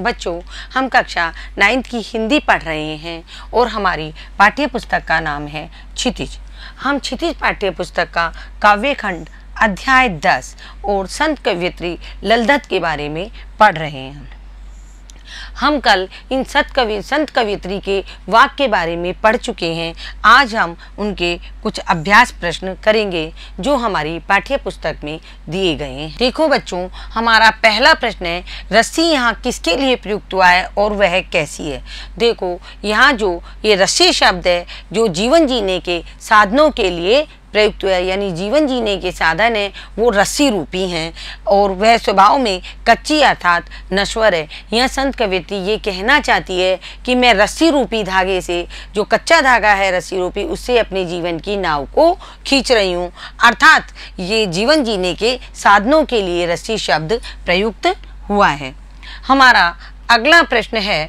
बच्चों हम कक्षा नाइन्थ की हिंदी पढ़ रहे हैं और हमारी पाठ्य पुस्तक का नाम है क्षितिज हम क्षितिज पाठ्य पुस्तक का काव्यखंड अध्याय दस और संत कवियत्री ललदत्त के बारे में पढ़ रहे हैं हम कल इन सत कवि संत कवित्री के वाक के बारे में पढ़ चुके हैं आज हम उनके कुछ अभ्यास प्रश्न करेंगे जो हमारी पाठ्य पुस्तक में दिए गए हैं देखो बच्चों हमारा पहला प्रश्न है रस्सी यहाँ किसके लिए प्रयुक्त हुआ है और वह कैसी है देखो यहाँ जो ये रस्सी शब्द है जो जीवन जीने के साधनों के लिए प्रयुक्त हुआ यानी जीवन जीने के साधन हैं वो रस्सी रूपी हैं और वह स्वभाव में कच्ची अर्थात नश्वर है यह संत कवित्री ये कहना चाहती है कि मैं रस्सी रूपी धागे से जो कच्चा धागा है रस्सी रूपी उससे अपने जीवन की नाव को खींच रही हूँ अर्थात ये जीवन जीने के साधनों के लिए रस्सी शब्द प्रयुक्त हुआ है हमारा अगला प्रश्न है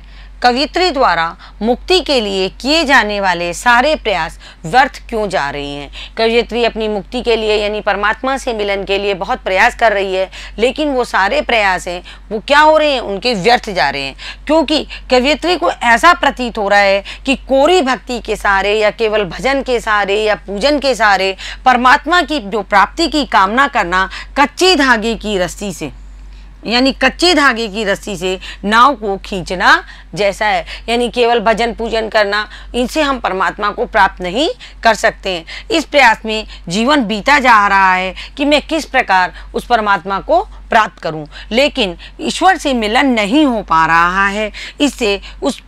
कवित्री द्वारा मुक्ति के लिए किए जाने वाले सारे प्रयास व्यर्थ क्यों जा रहे हैं कवियत्री अपनी मुक्ति के लिए यानी परमात्मा से मिलन के लिए बहुत प्रयास कर रही है लेकिन वो सारे प्रयास हैं वो क्या हो रहे हैं उनके व्यर्थ जा रहे हैं क्योंकि कवियत्री को ऐसा प्रतीत हो रहा है कि कोरी भक्ति के सहारे या केवल भजन के सहारे या पूजन के सहारे परमात्मा की जो प्राप्ति की कामना करना कच्चे धागे की रस्सी से यानी कच्चे धागे की रस्सी से नाव को खींचना जैसा है यानी केवल भजन पूजन करना इनसे हम परमात्मा को प्राप्त नहीं कर सकते हैं इस प्रयास में जीवन बीता जा रहा है कि मैं किस प्रकार उस परमात्मा को प्राप्त करूं लेकिन ईश्वर से मिलन नहीं हो पा रहा है इससे उस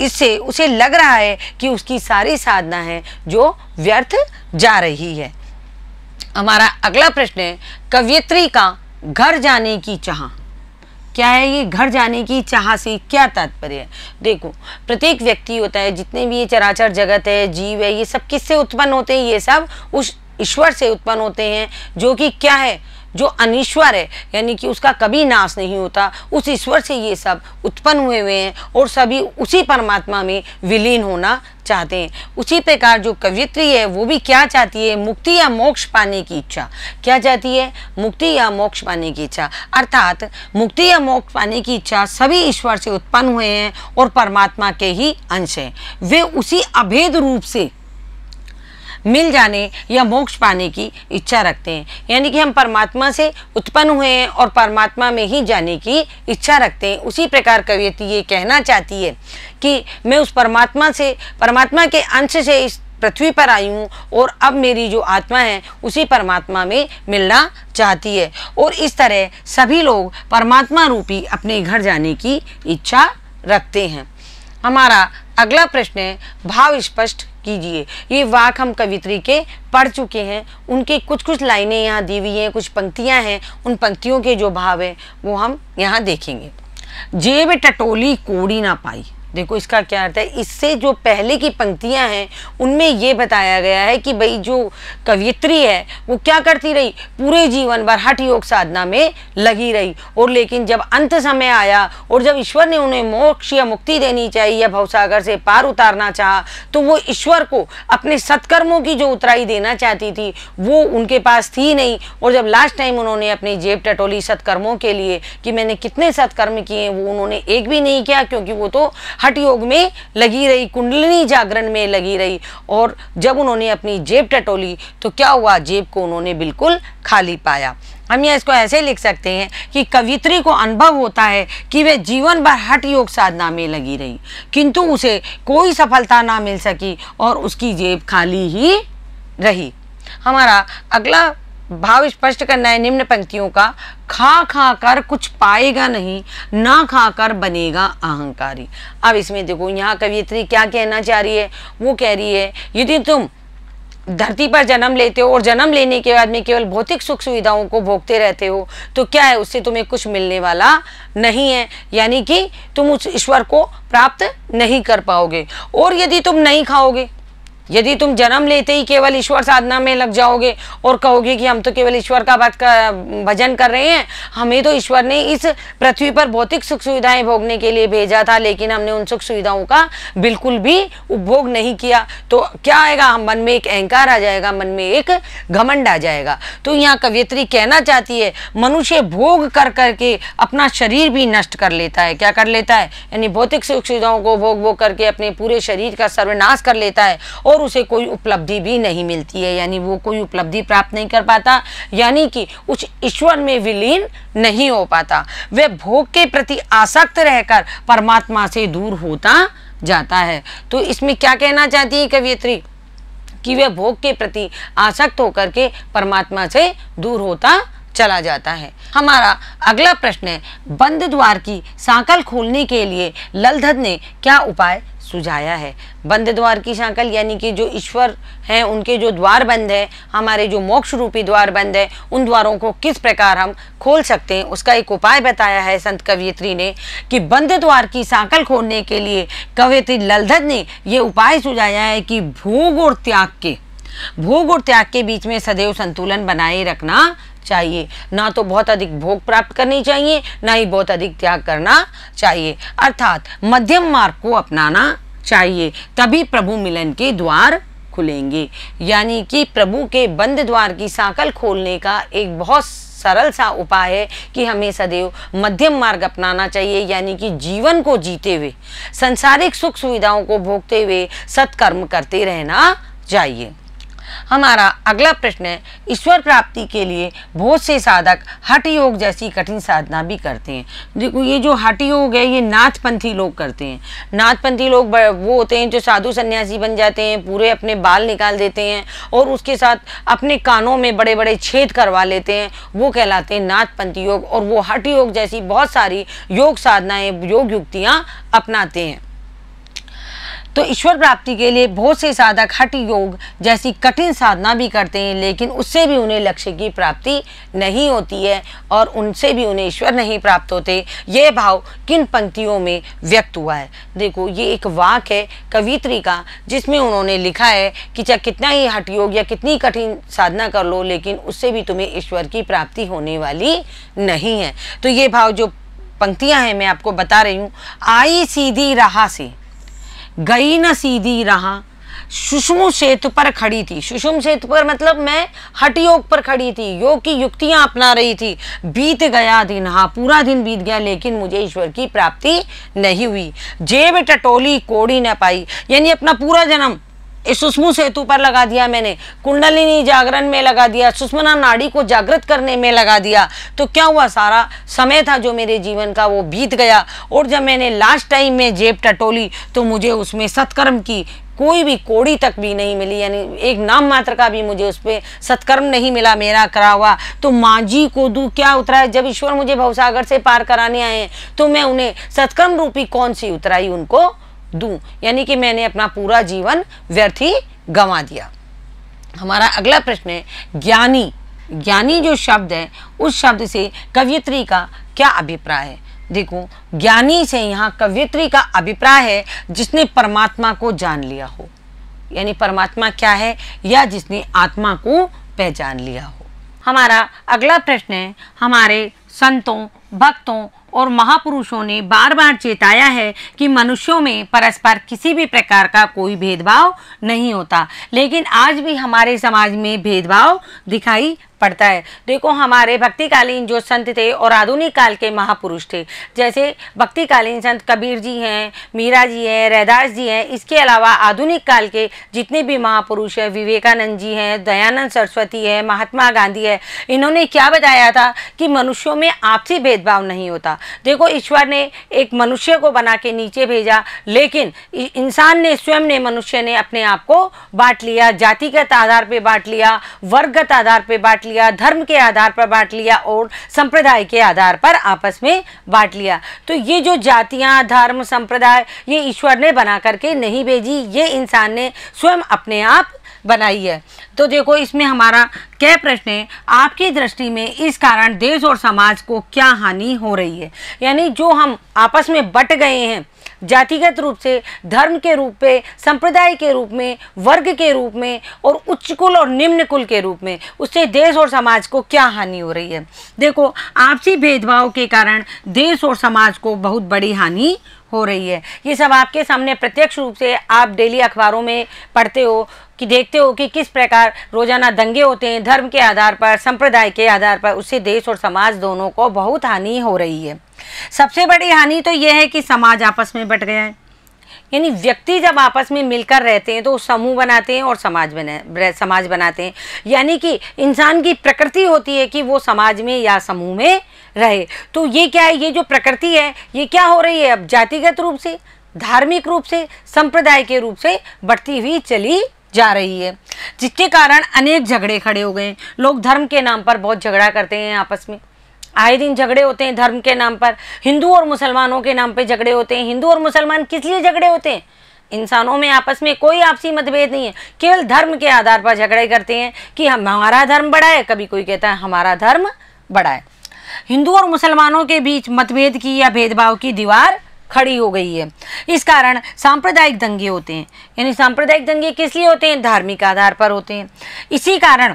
इससे उसे लग रहा है कि उसकी सारी साधना है जो व्यर्थ जा रही है हमारा अगला प्रश्न है कवियत्री का घर जाने की चाह क्या है ये घर जाने की चाह से क्या तात्पर्य है देखो प्रत्येक व्यक्ति होता है जितने भी ये चराचर जगत है जीव है ये सब किससे उत्पन्न होते हैं ये सब उस ईश्वर से उत्पन्न होते हैं जो कि क्या है जो अनिश्वर है यानी कि उसका कभी नाश नहीं होता उस ईश्वर से ये सब उत्पन्न हुए हुए हैं और सभी उसी परमात्मा में विलीन होना चाहते हैं उसी प्रकार जो कवित्री है वो भी क्या चाहती है मुक्ति या मोक्ष पाने की इच्छा क्या चाहती है मुक्ति या मोक्ष पाने की इच्छा अर्थात मुक्ति या मोक्ष पाने की इच्छा सभी ईश्वर से उत्पन्न हुए हैं और परमात्मा के ही अंश हैं वे उसी अभेद रूप से मिल जाने या मोक्ष पाने की इच्छा रखते हैं यानी कि हम परमात्मा से उत्पन्न हुए हैं और परमात्मा में ही जाने की इच्छा रखते हैं उसी प्रकार कवियति ये कहना चाहती है कि मैं उस परमात्मा से परमात्मा के अंश से इस पृथ्वी पर आई हूँ और अब मेरी जो आत्मा है उसी परमात्मा में मिलना चाहती है और इस तरह सभी लोग परमात्मा रूपी अपने घर जाने की इच्छा रखते हैं हमारा अगला प्रश्न है भाव स्पष्ट कीजिए ये वाक हम कवित्री के पढ़ चुके हैं उनकी कुछ कुछ लाइनें यहाँ दी हुई हैं कुछ पंक्तियाँ हैं उन पंक्तियों के जो भाव हैं वो हम यहाँ देखेंगे जेब टटोली कोड़ी ना पाई देखो इसका क्या अर्थ है इससे जो पहले की पंक्तियां हैं उनमें ये बताया गया है कि भाई जो कवियत्री है वो क्या करती रही पूरे जीवन भर हठ योग साधना में लगी रही और लेकिन जब अंत समय आया और जब ईश्वर ने उन्हें मोक्ष या मुक्ति देनी चाहिए या भवसागर से पार उतारना चाह तो वो ईश्वर को अपने सत्कर्मों की जो उतराई देना चाहती थी वो उनके पास थी नहीं और जब लास्ट टाइम उन्होंने अपनी जेब टटोली सत्कर्मों के लिए कि मैंने कितने सत्कर्म किए वो उन्होंने एक भी नहीं किया क्योंकि वो तो हठ योग में लगी रही कुंडलिनी जागरण में लगी रही और जब उन्होंने अपनी जेब टटोली तो क्या हुआ जेब को उन्होंने बिल्कुल खाली पाया हम यह इसको ऐसे लिख सकते हैं कि कवित्री को अनुभव होता है कि वे जीवन भर हट योग साधना में लगी रही किंतु उसे कोई सफलता ना मिल सकी और उसकी जेब खाली ही रही हमारा अगला भाव स्पष्ट करना है निम्न पंक्तियों का खा खा कर कुछ पाएगा नहीं ना खा कर बनेगा अहंकारी अब इसमें देखो यहाँ कवियत्री क्या कहना चाह रही है वो कह रही है यदि तुम धरती पर जन्म लेते हो और जन्म लेने के बाद में केवल भौतिक सुख सुविधाओं को भोगते रहते हो तो क्या है उससे तुम्हें कुछ मिलने वाला नहीं है यानी कि तुम उस ईश्वर को प्राप्त नहीं कर पाओगे और यदि तुम नहीं खाओगे यदि तुम जन्म लेते ही केवल ईश्वर साधना में लग जाओगे और कहोगे कि हम तो केवल ईश्वर का भजन कर रहे हैं हमें तो ईश्वर ने इस पृथ्वी पर भौतिक सुख सुविधाएं भोगने के लिए भेजा था लेकिन हमने उन सुख सुविधाओं का बिल्कुल भी उपभोग नहीं किया तो क्या आएगा हम मन में एक अहंकार आ जाएगा मन में एक घमंड आ जाएगा तो यहाँ कवियत्री कहना चाहती है मनुष्य भोग कर करके अपना शरीर भी नष्ट कर लेता है क्या कर लेता है यानी भौतिक सुख सुविधाओं को भोग भोग करके अपने पूरे शरीर का सर्वनाश कर लेता है और और उसे कोई उपलब्धि भी नहीं मिलती है यानी वो कोई उपलब्धि प्राप्त नहीं कर पाता यानी कि उस ईश्वर में विलीन नहीं हो पाता वह भोग के प्रति आसक्त रहकर परमात्मा से दूर होता जाता है तो इसमें क्या कहना चाहती है कवियत्री कि वह भोग के प्रति आसक्त होकर के परमात्मा से दूर होता चला जाता है हमारा अगला प्रश्न है बंद द्वार की सांकल खोलने के लिए ललधद ने क्या उपाय सुझाया है बंद द्वार की शांकल यानी कि जो ईश्वर हैं उनके जो द्वार बंद है हमारे जो मोक्ष रूपी द्वार बंद है उन द्वारों को किस प्रकार हम खोल सकते हैं उसका एक उपाय बताया है संत कवियत्री ने कि बंद द्वार की सांकल खोलने के लिए कवियत्री ललधद ने यह उपाय सुझाया है कि भोग और त्याग के भोग और त्याग के बीच में सदैव संतुलन बनाए रखना चाहिए ना तो बहुत अधिक भोग प्राप्त करनी चाहिए ना ही बहुत अधिक त्याग करना चाहिए अर्थात मध्यम मार्ग को अपनाना चाहिए तभी प्रभु मिलन के द्वार खुलेंगे यानी कि प्रभु के बंद द्वार की साकल खोलने का एक बहुत सरल सा उपाय है कि हमें सदैव मध्यम मार्ग अपनाना चाहिए यानी कि जीवन को जीते हुए संसारिक सुख सुविधाओं को भोगते हुए सत्कर्म करते रहना चाहिए हमारा अगला प्रश्न है ईश्वर प्राप्ति के लिए बहुत से साधक हठ योग जैसी कठिन साधना भी करते हैं देखो ये जो हठ योग है ये नाथपंथी लोग करते हैं नाथपंथी लोग वो होते हैं जो साधु संन्यासी बन जाते हैं पूरे अपने बाल निकाल देते हैं और उसके साथ अपने कानों में बड़े बड़े छेद करवा लेते हैं वो कहलाते हैं नाथपंथी योग और वो हठ योग जैसी बहुत सारी योग साधनाएँ योग युक्तियाँ अपनाते हैं तो ईश्वर प्राप्ति के लिए बहुत से साधक हठ योग जैसी कठिन साधना भी करते हैं लेकिन उससे भी उन्हें लक्ष्य की प्राप्ति नहीं होती है और उनसे भी उन्हें ईश्वर नहीं प्राप्त होते ये भाव किन पंक्तियों में व्यक्त हुआ है देखो ये एक वाक है कवित्री का जिसमें उन्होंने लिखा है कि चाहे कितना ही हठ योग या कितनी कठिन साधना कर लो लेकिन उससे भी तुम्हें ईश्वर की प्राप्ति होने वाली नहीं है तो ये भाव जो पंक्तियां हैं मैं आपको बता रही हूँ आई सीधी राह से गई न सीधी रहा सुषुम सेतु पर खड़ी थी सुषुम सेतु पर मतलब मैं हट योग पर खड़ी थी योग की युक्तियां अपना रही थी बीत गया दिन हाँ पूरा दिन बीत गया लेकिन मुझे ईश्वर की प्राप्ति नहीं हुई जेब टटोली कोड़ी न पाई यानी अपना पूरा जन्म सुषमु सेतु पर लगा दिया मैंने कुंडलिनी जागरण में लगा दिया सुषमना नाड़ी को जागृत करने में लगा दिया तो क्या हुआ सारा समय था जो मेरे जीवन का वो बीत गया और जब मैंने लास्ट टाइम में जेब टटोली तो मुझे उसमें सत्कर्म की कोई भी कोड़ी तक भी नहीं मिली यानी एक नाम मात्र का भी मुझे उस पर सत्कर्म नहीं मिला मेरा करा हुआ तो माँ जी को दू क्या उतरा है जब ईश्वर मुझे भवसागर से पार कराने आए हैं तो मैं उन्हें सत्कर्म रूपी कौन सी उतराई उनको दूं यानी कि मैंने अपना पूरा जीवन व्यर्थ ही गंवा दिया हमारा अगला प्रश्न है ज्ञानी ज्ञानी जो शब्द है उस शब्द से कवियत्री का क्या अभिप्राय है देखो ज्ञानी से यहाँ कवियत्री का अभिप्राय है जिसने परमात्मा को जान लिया हो यानी परमात्मा क्या है या जिसने आत्मा को पहचान लिया हो हमारा अगला प्रश्न है हमारे संतों भक्तों और महापुरुषों ने बार बार चेताया है कि मनुष्यों में परस्पर किसी भी प्रकार का कोई भेदभाव नहीं होता लेकिन आज भी हमारे समाज में भेदभाव दिखाई पड़ता है देखो हमारे भक्तिकालीन जो संत थे और आधुनिक काल के महापुरुष थे जैसे भक्तिकालीन संत कबीर जी हैं मीरा जी हैं रैदास जी हैं इसके अलावा आधुनिक काल के जितने भी महापुरुष हैं विवेकानंद जी हैं दयानंद सरस्वती है महात्मा गांधी है इन्होंने क्या बताया था कि मनुष्यों में आपसी भेदभाव नहीं होता देखो ईश्वर ने एक मनुष्य को बना के नीचे भेजा लेकिन इंसान ने स्वयं ने मनुष्य ने अपने आप को बांट लिया जातिगत आधार पर बांट लिया वर्गगत आधार पर बांट लिया धर्म के आधार पर बांट लिया और संप्रदाय के आधार पर आपस में बांट लिया तो ये जो जातियां धर्म संप्रदाय ये ईश्वर ने बना करके नहीं भेजी ये इंसान ने स्वयं अपने आप बनाई है तो देखो इसमें हमारा क्या प्रश्न है आपकी दृष्टि में इस कारण देश और समाज को क्या हानि हो रही है यानी जो हम आपस में बट गए हैं जातिगत रूप से धर्म के रूप में संप्रदाय के रूप में वर्ग के रूप में और उच्च कुल और निम्न कुल के रूप में उससे देश और समाज को क्या हानि हो रही है देखो आपसी भेदभाव के कारण देश और समाज को बहुत बड़ी हानि हो रही है ये सब आपके सामने प्रत्यक्ष रूप से आप डेली अखबारों में पढ़ते हो कि देखते हो कि किस प्रकार रोजाना दंगे होते हैं धर्म के आधार पर संप्रदाय के आधार पर उससे देश और समाज दोनों को बहुत हानि हो रही है सबसे बड़ी हानि तो यह है कि समाज आपस में बट गया है यानी व्यक्ति जब आपस में मिलकर रहते हैं तो समूह बनाते हैं और समाज बना समाज बनाते हैं यानी कि इंसान की प्रकृति होती है कि वो समाज में या समूह में रहे तो ये क्या है ये जो प्रकृति है ये क्या हो रही है अब जातिगत रूप से धार्मिक रूप से संप्रदाय के रूप से बढ़ती हुई चली जा रही है जिसके कारण अनेक झगड़े खड़े हो गए लोग धर्म के नाम पर बहुत झगड़ा करते हैं आपस में आए दिन झगड़े होते हैं धर्म के नाम पर हिंदू और मुसलमानों के नाम पर झगड़े होते हैं हिंदू और मुसलमान किस लिए झगड़े होते हैं इंसानों में आपस में कोई आपसी मतभेद नहीं है केवल धर्म के आधार पर झगड़े करते हैं कि हम हमारा धर्म बड़ा है कभी कोई कहता है हमारा धर्म बड़ा है हिंदू और मुसलमानों के बीच मतभेद की या भेदभाव की दीवार खड़ी हो गई है इस कारण सांप्रदायिक दंगे होते हैं यानी सांप्रदायिक दंगे किस लिए होते हैं धार्मिक आधार पर होते हैं इसी कारण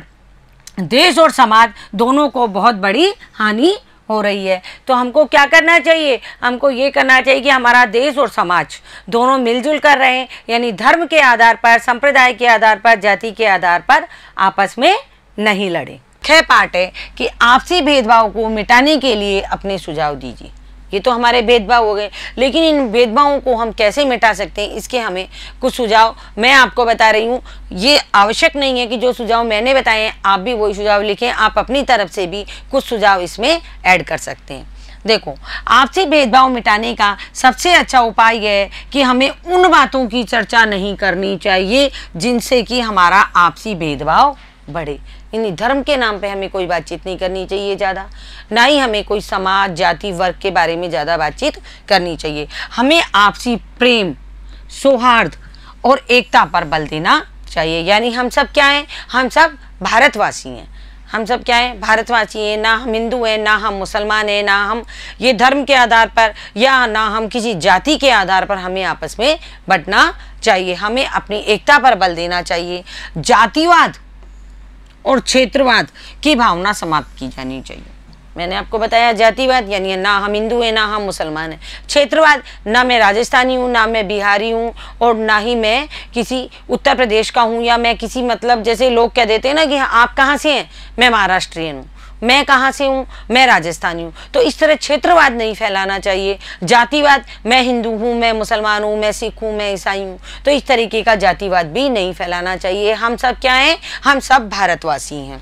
देश और समाज दोनों को बहुत बड़ी हानि हो रही है तो हमको क्या करना चाहिए हमको ये करना चाहिए कि हमारा देश और समाज दोनों मिलजुल कर रहे हैं यानी धर्म के आधार पर संप्रदाय के आधार पर जाति के आधार पर आपस में नहीं लड़े छह पार्ट है कि आपसी भेदभाव को मिटाने के लिए अपने सुझाव दीजिए ये तो हमारे भेदभाव हो गए लेकिन इन भेदभावों को हम कैसे मिटा सकते हैं इसके हमें कुछ सुझाव मैं आपको बता रही हूँ ये आवश्यक नहीं है कि जो सुझाव मैंने बताए हैं आप भी वही सुझाव लिखें आप अपनी तरफ से भी कुछ सुझाव इसमें ऐड कर सकते हैं देखो आपसी भेदभाव मिटाने का सबसे अच्छा उपाय यह है कि हमें उन बातों की चर्चा नहीं करनी चाहिए जिनसे कि हमारा आपसी भेदभाव बढ़े यानी धर्म के नाम पे हमें कोई बातचीत नहीं करनी चाहिए ज़्यादा ना ही हमें कोई समाज जाति वर्ग के बारे में ज़्यादा बातचीत करनी चाहिए हमें आपसी प्रेम सौहार्द और एकता पर बल देना चाहिए यानी हम सब क्या हैं हम सब भारतवासी हैं हम सब क्या है भारतवासी हैं ना हम हिंदू हैं ना हम मुसलमान हैं ना हम ये धर्म के आधार पर या ना हम किसी जाति के आधार पर हमें आपस में बंटना चाहिए हमें अपनी एकता पर बल देना चाहिए जातिवाद और क्षेत्रवाद की भावना समाप्त की जानी चाहिए मैंने आपको बताया जातिवाद यानी ना हम हिंदू हैं ना हम मुसलमान हैं क्षेत्रवाद ना मैं राजस्थानी हूँ ना मैं बिहारी हूँ और ना ही मैं किसी उत्तर प्रदेश का हूँ या मैं किसी मतलब जैसे लोग कह देते हैं ना कि हाँ, आप कहाँ से हैं मैं महाराष्ट्रियन हूँ मैं कहाँ से हूँ मैं राजस्थानी हूँ तो इस तरह क्षेत्रवाद नहीं फैलाना चाहिए जातिवाद मैं हिंदू हूँ मैं मुसलमान हूँ मैं सिख हूँ मैं ईसाई हूँ तो इस तरीके का जातिवाद भी नहीं फैलाना चाहिए हम सब क्या हैं हम सब भारतवासी हैं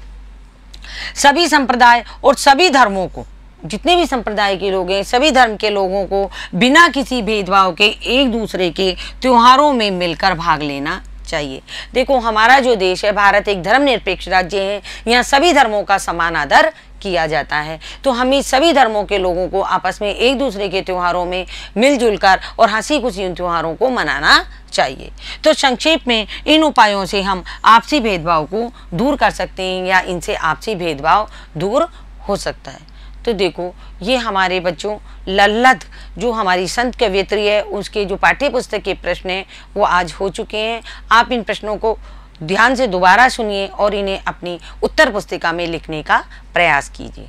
सभी संप्रदाय और सभी धर्मों को जितने भी संप्रदाय के लोग हैं सभी धर्म के लोगों को बिना किसी भेदभाव के एक दूसरे के त्योहारों में मिलकर भाग लेना चाहिए देखो हमारा जो देश है भारत एक धर्मनिरपेक्ष राज्य है यहाँ सभी धर्मों का समान आदर किया जाता है तो हमें सभी धर्मों के लोगों को आपस में एक दूसरे के त्योहारों में मिलजुल कर और हंसी खुशी उन त्योहारों को मनाना चाहिए तो संक्षेप में इन उपायों से हम आपसी भेदभाव को दूर कर सकते हैं या इनसे आपसी भेदभाव दूर हो सकता है तो देखो ये हमारे बच्चों लल्लद जो हमारी संत कवियत्री है उसके जो पाठ्य पुस्तक के प्रश्न हैं वो आज हो चुके हैं आप इन प्रश्नों को ध्यान से दोबारा सुनिए और इन्हें अपनी उत्तर पुस्तिका में लिखने का प्रयास कीजिए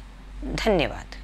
धन्यवाद